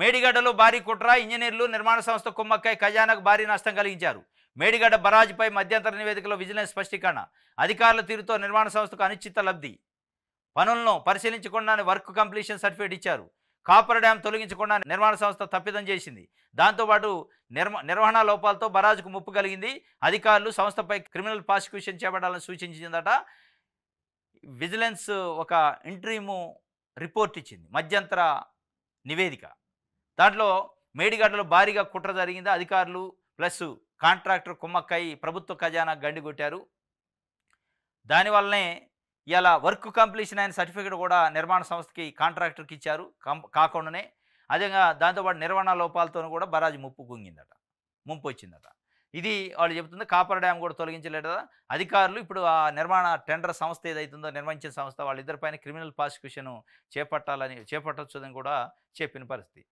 మేడిగడ్డలో భారీ కుట్ర ఇంజనీర్లు నిర్మాణ సంస్థ కుమ్మక్కై ఖజానాకు భారీ నష్టం కలిగించారు మేడిగడ్డ బరాజ్పై మధ్యంతర నివేదికలో విజిలెన్స్ స్పష్టీకరణ అధికారుల తీరుతో నిర్మాణ సంస్థకు అనిశ్చిత లబ్ధి పనులను పరిశీలించకుండానే వర్క్ కంప్లీషన్ సర్టిఫికేట్ ఇచ్చారు కాపర్ డ్యాం తొలగించకుండా నిర్మాణ సంస్థ తప్పిదం చేసింది దాంతోపాటు నిర్మ నిర్వహణ లోపాలతో బరాజుకు ముప్పు కలిగింది అధికారులు సంస్థపై క్రిమినల్ ప్రాసిక్యూషన్ చేపట్టాలని సూచించిందట విజిలెన్స్ ఒక ఇంట్రీము రిపోర్ట్ ఇచ్చింది మధ్యంతర నివేదిక దాంట్లో మేడిగడ్డలో భారీగా కుట్ర జరిగింది అధికారులు ప్లస్ కాంట్రాక్టర్ కుమ్మక్కై ప్రభుత్వ ఖజానా గండి కొట్టారు దానివల్లనే ఇలా వర్క్ కంప్లీషన్ అయిన సర్టిఫికేట్ కూడా నిర్మాణ సంస్థకి కాంట్రాక్టర్కి ఇచ్చారు కాకుండానే అదేగా దాంతోపాటు నిర్వహణ లోపాలతో కూడా బరాజు ముప్పు కుంగిందట ముంపు వచ్చిందట ఇది వాళ్ళు చెబుతుంది కాపర్ డ్యామ్ కూడా తొలగించలేట అధికారులు ఇప్పుడు ఆ నిర్మాణ టెండర్ సంస్థ ఏదైతుందో నిర్వహించిన సంస్థ వాళ్ళిద్దరిపైన క్రిమినల్ ప్రాసిక్యూషన్ చేపట్టాలని అని కూడా చెప్పిన పరిస్థితి